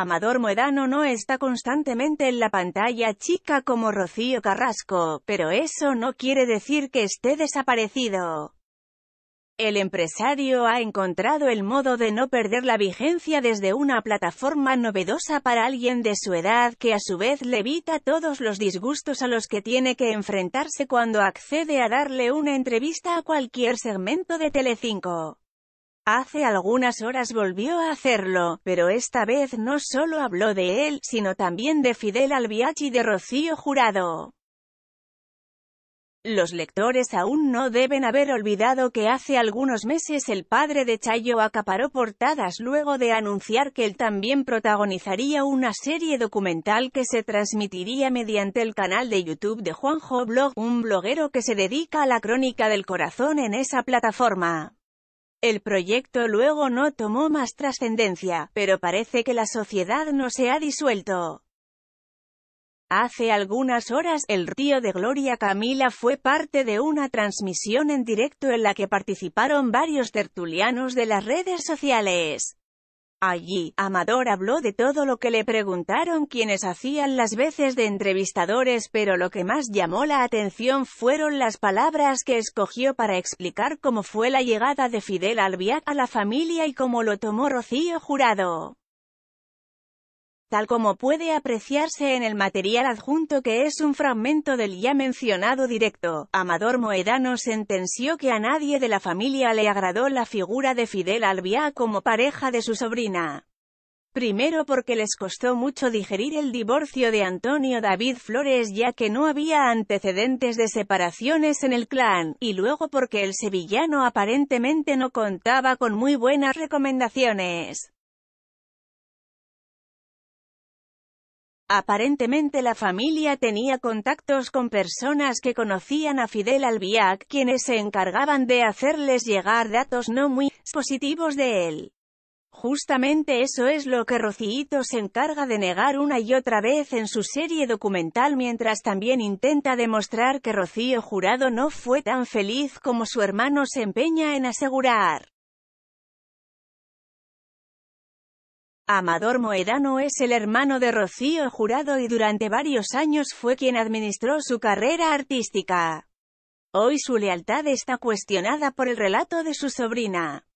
Amador Moedano no está constantemente en la pantalla chica como Rocío Carrasco, pero eso no quiere decir que esté desaparecido. El empresario ha encontrado el modo de no perder la vigencia desde una plataforma novedosa para alguien de su edad que a su vez le evita todos los disgustos a los que tiene que enfrentarse cuando accede a darle una entrevista a cualquier segmento de Telecinco. Hace algunas horas volvió a hacerlo, pero esta vez no solo habló de él, sino también de Fidel Albiachi y de Rocío Jurado. Los lectores aún no deben haber olvidado que hace algunos meses el padre de Chayo acaparó portadas luego de anunciar que él también protagonizaría una serie documental que se transmitiría mediante el canal de YouTube de Juanjo Blog, un bloguero que se dedica a la crónica del corazón en esa plataforma. El proyecto luego no tomó más trascendencia, pero parece que la sociedad no se ha disuelto. Hace algunas horas, el tío de Gloria Camila fue parte de una transmisión en directo en la que participaron varios tertulianos de las redes sociales. Allí, Amador habló de todo lo que le preguntaron quienes hacían las veces de entrevistadores pero lo que más llamó la atención fueron las palabras que escogió para explicar cómo fue la llegada de Fidel Albiac a la familia y cómo lo tomó Rocío Jurado tal como puede apreciarse en el material adjunto que es un fragmento del ya mencionado directo. Amador Moedano sentenció que a nadie de la familia le agradó la figura de Fidel Albiá como pareja de su sobrina. Primero porque les costó mucho digerir el divorcio de Antonio David Flores ya que no había antecedentes de separaciones en el clan, y luego porque el sevillano aparentemente no contaba con muy buenas recomendaciones. Aparentemente la familia tenía contactos con personas que conocían a Fidel Albiac, quienes se encargaban de hacerles llegar datos no muy positivos de él. Justamente eso es lo que Rocío se encarga de negar una y otra vez en su serie documental mientras también intenta demostrar que Rocío Jurado no fue tan feliz como su hermano se empeña en asegurar. Amador Moedano es el hermano de Rocío Jurado y durante varios años fue quien administró su carrera artística. Hoy su lealtad está cuestionada por el relato de su sobrina.